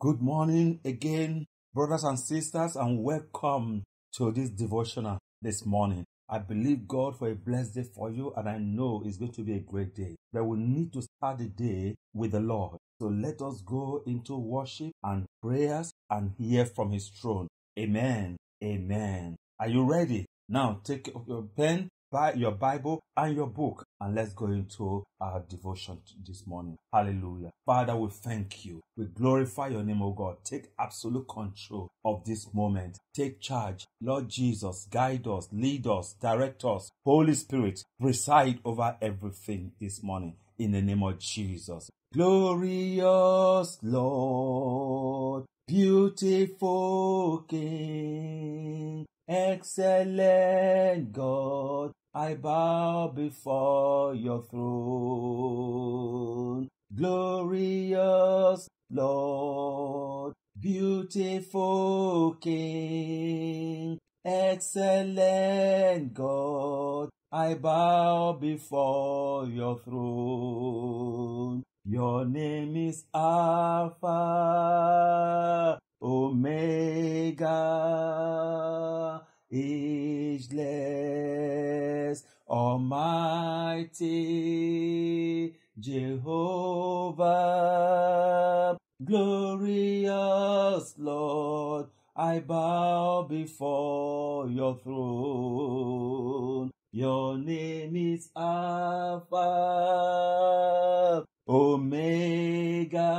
Good morning again, brothers and sisters, and welcome to this devotional this morning. I believe God for a blessed day for you, and I know it's going to be a great day. But we need to start the day with the Lord. So let us go into worship and prayers and hear from His throne. Amen. Amen. Are you ready? Now take your pen Buy your Bible and your book, and let's go into our devotion this morning. Hallelujah. Father, we thank you. We glorify your name, O God. Take absolute control of this moment. Take charge. Lord Jesus, guide us, lead us, direct us. Holy Spirit, preside over everything this morning in the name of Jesus. Glorious Lord, beautiful King, excellent God, I bow before your throne. Glorious Lord, beautiful King, excellent God, I bow before your throne. Your name is Alpha, Omega ageless, almighty Jehovah, glorious Lord. I bow before your throne. Your name is Alpha, Omega.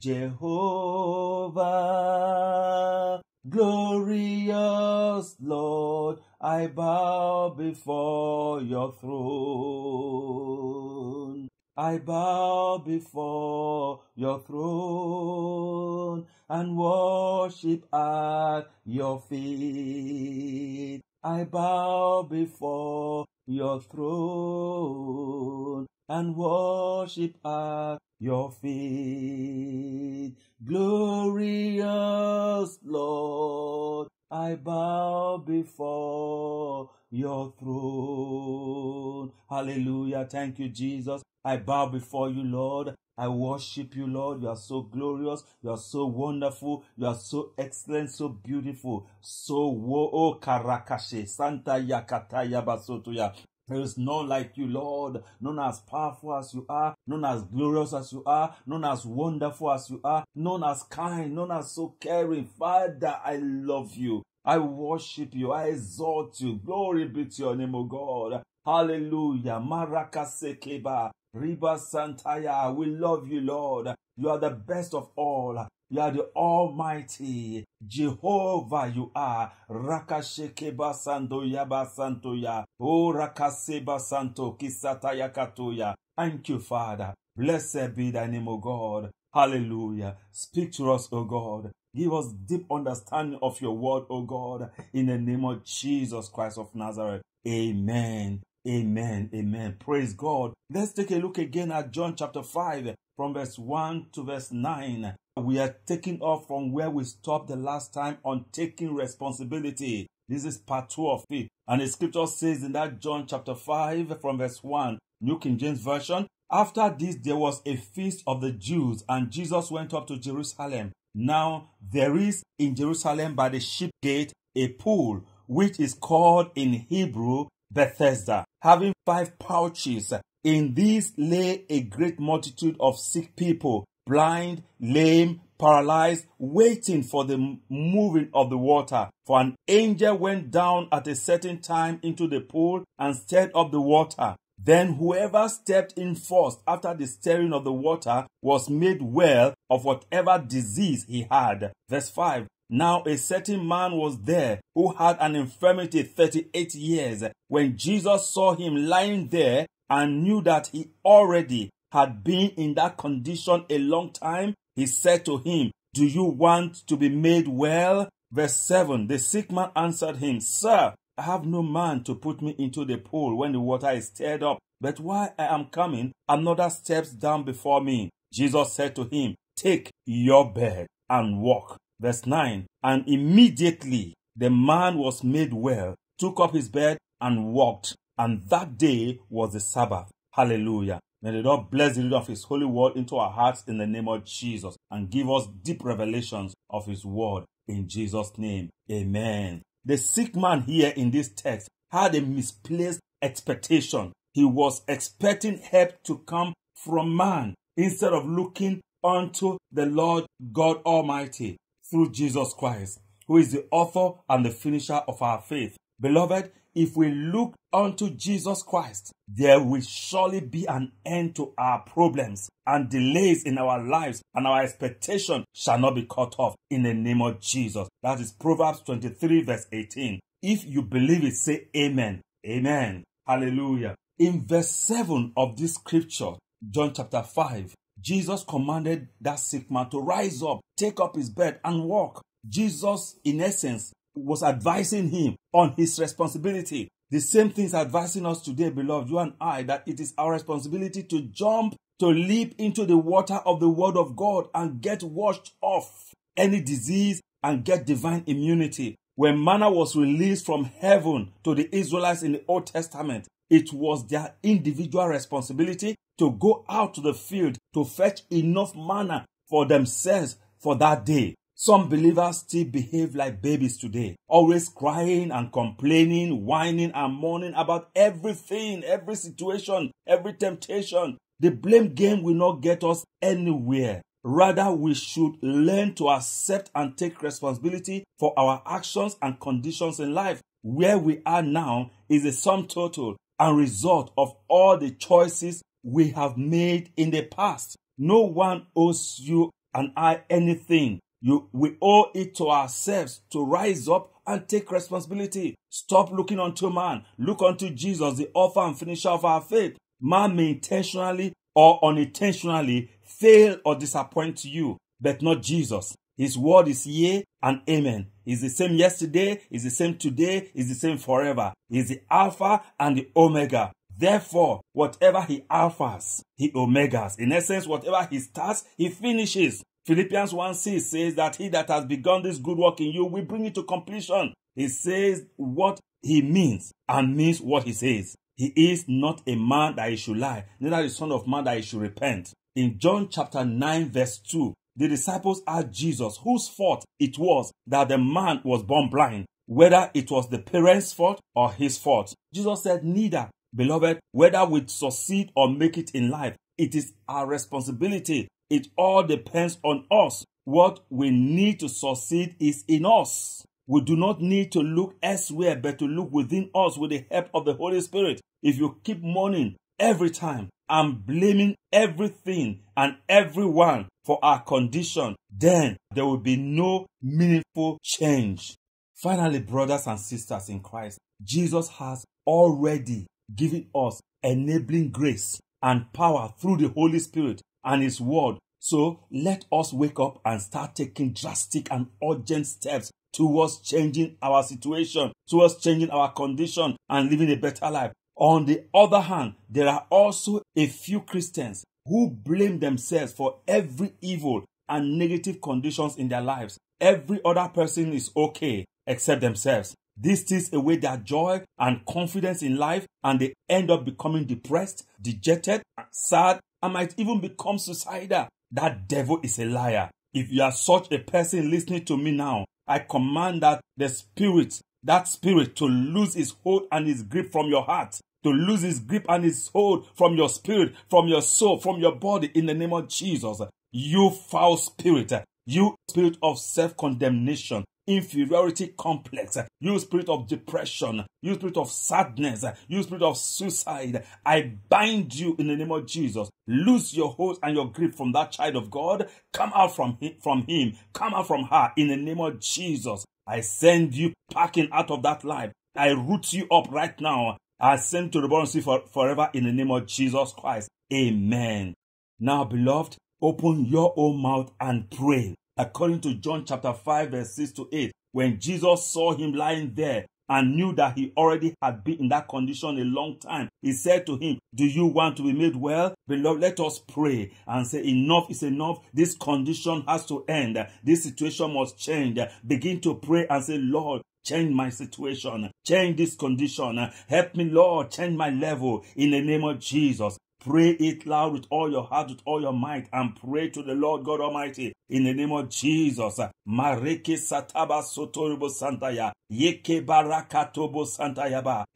Jehovah. Glorious Lord, I bow before your throne. I bow before your throne and worship at your feet. I bow before your throne and worship at your feet. Glorious Lord, I bow before your throne. Hallelujah. Thank you, Jesus. I bow before you, Lord. I worship you, Lord. You are so glorious. You are so wonderful. You are so excellent, so beautiful. So wo o oh, karakashe santa yakata yabasotoya. There is none like you, Lord, none as powerful as you are, none as glorious as you are, none as wonderful as you are, none as kind, none as so caring. Father, I love you. I worship you. I exalt you. Glory be to your name, O God. Hallelujah. sekeba. Riba Santaya. We love you, Lord. You are the best of all. You are the Almighty Jehovah. You are Rakashekeba Santo Yaba Santoya. O Rakaseba Santo Kisata Yakatoya. Thank you, Father. Blessed be thy name, O God. Hallelujah. Speak to us, O God. Give us deep understanding of your word, O God, in the name of Jesus Christ of Nazareth. Amen. Amen. Amen. Praise God. Let's take a look again at John chapter 5 from verse 1 to verse 9. We are taking off from where we stopped the last time on taking responsibility. This is part 2 of it. And the scripture says in that John chapter 5 from verse 1, New King James Version, after this, there was a feast of the Jews, and Jesus went up to Jerusalem. Now, there is in Jerusalem by the sheep gate a pool, which is called in Hebrew Bethesda, having five pouches. In these lay a great multitude of sick people, blind, lame, paralyzed, waiting for the moving of the water. For an angel went down at a certain time into the pool and stirred up the water. Then whoever stepped in first after the stirring of the water was made well of whatever disease he had. Verse 5. Now a certain man was there who had an infirmity 38 years. When Jesus saw him lying there and knew that he already had been in that condition a long time, he said to him, Do you want to be made well? Verse 7 The sick man answered him, Sir, I have no man to put me into the pool when the water is stirred up, but while I am coming, another steps down before me. Jesus said to him, Take your bed and walk. Verse 9 And immediately the man was made well, took up his bed and walked, and that day was the Sabbath. Hallelujah. May the Lord bless the reading of His holy word into our hearts in the name of Jesus and give us deep revelations of His word in Jesus' name. Amen. The sick man here in this text had a misplaced expectation. He was expecting help to come from man instead of looking unto the Lord God Almighty through Jesus Christ, who is the author and the finisher of our faith. Beloved, if we look unto Jesus Christ, there will surely be an end to our problems and delays in our lives, and our expectation shall not be cut off in the name of Jesus. That is Proverbs 23, verse 18. If you believe it, say Amen. Amen. Hallelujah. In verse 7 of this scripture, John chapter 5, Jesus commanded that sick man to rise up, take up his bed, and walk. Jesus, in essence, was advising him on his responsibility. The same things advising us today, beloved, you and I, that it is our responsibility to jump, to leap into the water of the Word of God and get washed off any disease and get divine immunity. When manna was released from heaven to the Israelites in the Old Testament, it was their individual responsibility to go out to the field to fetch enough manna for themselves for that day. Some believers still behave like babies today, always crying and complaining, whining and mourning about everything, every situation, every temptation. The blame game will not get us anywhere. Rather, we should learn to accept and take responsibility for our actions and conditions in life. Where we are now is a sum total and result of all the choices we have made in the past. No one owes you and I anything. You, we owe it to ourselves to rise up and take responsibility. Stop looking unto man. Look unto Jesus, the author and finisher of our faith. Man may intentionally or unintentionally fail or disappoint you, but not Jesus. His word is yea and amen. He's the same yesterday, is the same today, is the same forever. He's the Alpha and the Omega. Therefore, whatever he alphas, he omegas. In essence, whatever he starts, he finishes. Philippians 1 6 says that he that has begun this good work in you will bring it to completion. He says what he means and means what he says. He is not a man that he should lie, neither the son of man that he should repent. In John chapter 9, verse 2, the disciples asked Jesus whose fault it was that the man was born blind, whether it was the parents' fault or his fault. Jesus said, Neither, beloved, whether we succeed or make it in life, it is our responsibility it all depends on us. What we need to succeed is in us. We do not need to look elsewhere, but to look within us with the help of the Holy Spirit. If you keep mourning every time and blaming everything and everyone for our condition, then there will be no meaningful change. Finally, brothers and sisters in Christ, Jesus has already given us enabling grace and power through the Holy Spirit and His Word. So let us wake up and start taking drastic and urgent steps towards changing our situation, towards changing our condition and living a better life. On the other hand, there are also a few Christians who blame themselves for every evil and negative conditions in their lives. Every other person is okay except themselves. This takes away their joy and confidence in life, and they end up becoming depressed, dejected, sad, and might even become suicidal. That devil is a liar. If you are such a person listening to me now, I command that the spirit, that spirit to lose his hold and his grip from your heart, to lose his grip and his hold from your spirit, from your soul, from your body in the name of Jesus. You foul spirit, you spirit of self condemnation, inferiority complex, you spirit of depression, you spirit of sadness, you spirit of suicide, I bind you in the name of Jesus. Loose your hold and your grip from that child of God. Come out from him, from him. Come out from her in the name of Jesus. I send you packing out of that life. I root you up right now. I send to the born sea for, forever in the name of Jesus Christ. Amen. Now, beloved, open your own mouth and pray. According to John chapter 5, verse 6 to 8, when Jesus saw him lying there and knew that he already had been in that condition a long time, he said to him, Do you want to be made well? Beloved, let us pray and say, Enough is enough. This condition has to end. This situation must change. Begin to pray and say, Lord, Change my situation. Change this condition. Help me, Lord. Change my level in the name of Jesus. Pray it loud with all your heart, with all your might, and pray to the Lord God Almighty in the name of Jesus. Mareke sataba sotoribo santaya. Yeke barakatobo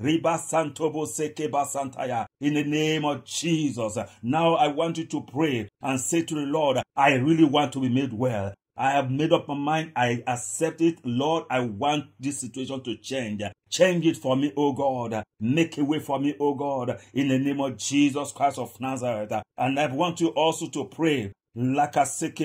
Riba santobo sekeba santaya. In the name of Jesus. Now I want you to pray and say to the Lord, I really want to be made well. I have made up my mind. I accept it. Lord, I want this situation to change. Change it for me, O God. Make a way for me, O God, in the name of Jesus Christ of Nazareth. And I want you also to pray that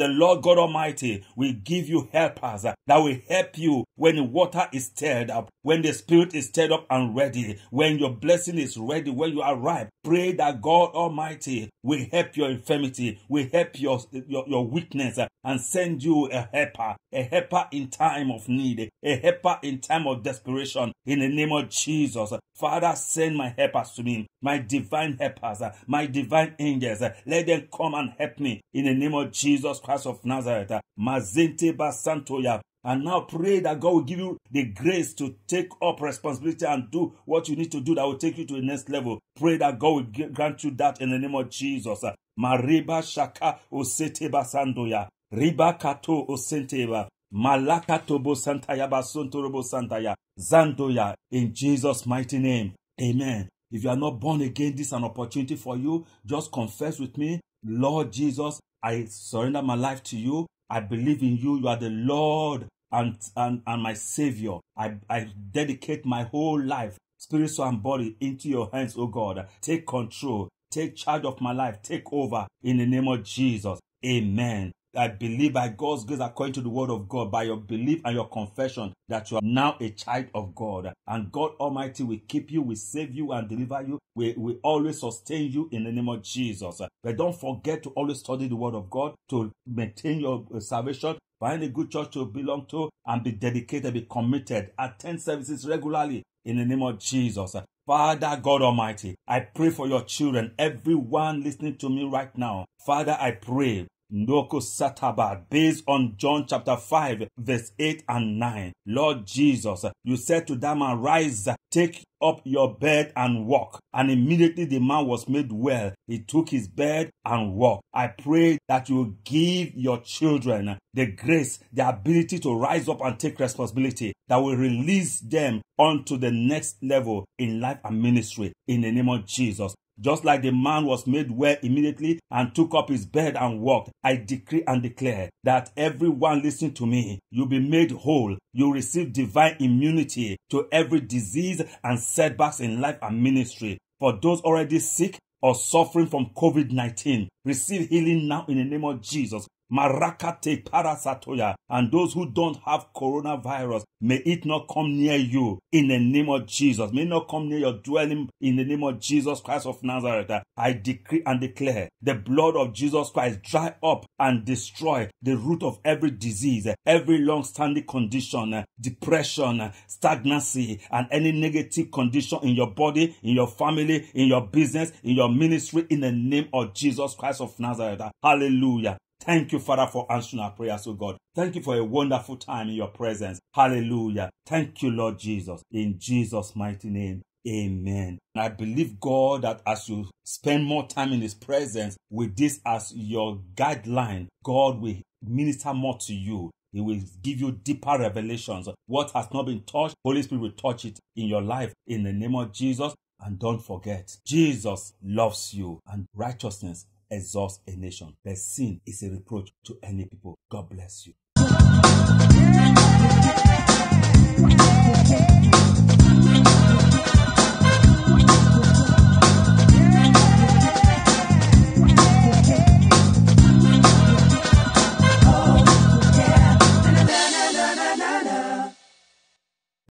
the Lord God Almighty will give you helpers that will help you when water is stirred up, when the spirit is stirred up and ready, when your blessing is ready, when you are ripe. Pray that God Almighty will help your infirmity, will help your, your, your weakness, and send you a helper, a helper in time of need, a helper in time of desperation. In the name of Jesus, Father, send my helpers to me my divine helpers, uh, my divine angels. Uh, let them come and help me in the name of Jesus Christ of Nazareth. Uh, Mazente Basantoya. And now pray that God will give you the grace to take up responsibility and do what you need to do that will take you to the next level. Pray that God will grant you that in the name of Jesus. Mariba Shaka Osete Sandoya. Riba Kato Osenteba. Malakatobo Santaya Basontorobo Santaya. Zandoya. In Jesus' mighty name. Amen. If you are not born again, this is an opportunity for you. Just confess with me, Lord Jesus, I surrender my life to you. I believe in you. You are the Lord and, and, and my Savior. I, I dedicate my whole life, spirit, soul, and body into your hands, oh God. Take control. Take charge of my life. Take over in the name of Jesus. Amen. I believe by God's grace, according to the word of God, by your belief and your confession, that you are now a child of God. And God Almighty will keep you, will save you, and deliver you. We will, always sustain you in the name of Jesus. But don't forget to always study the word of God to maintain your uh, salvation. Find a good church to belong to and be dedicated, be committed. Attend services regularly in the name of Jesus. Father God Almighty, I pray for your children, everyone listening to me right now. Father, I pray Noko Sataba, based on John chapter 5, verse 8 and 9. Lord Jesus, you said to that man, Rise, take up your bed and walk. And immediately the man was made well. He took his bed and walked. I pray that you give your children the grace, the ability to rise up and take responsibility that will release them onto the next level in life and ministry in the name of Jesus. Just like the man was made well immediately and took up his bed and walked, I decree and declare that everyone listening to me. You'll be made whole. You'll receive divine immunity to every disease and setbacks in life and ministry. For those already sick, or suffering from COVID 19. Receive healing now in the name of Jesus. Marakate parasatoya. And those who don't have coronavirus, may it not come near you in the name of Jesus. May not come near your dwelling in the name of Jesus Christ of Nazareth. I decree and declare the blood of Jesus Christ dry up and destroy the root of every disease, every long standing condition, depression, stagnancy, and any negative condition in your body, in your family, in your business, in your ministry, in the name of Jesus Christ of Nazareth. Hallelujah. Thank you, Father, for answering our prayers, O oh God. Thank you for a wonderful time in your presence. Hallelujah. Thank you, Lord Jesus. In Jesus' mighty name. Amen. And I believe God that as you spend more time in His presence with this as your guideline, God will minister more to you. He will give you deeper revelations. What has not been touched, Holy Spirit will touch it in your life in the name of Jesus. And don't forget, Jesus loves you and righteousness Exhaust a nation, but sin is a reproach to any people. God bless you.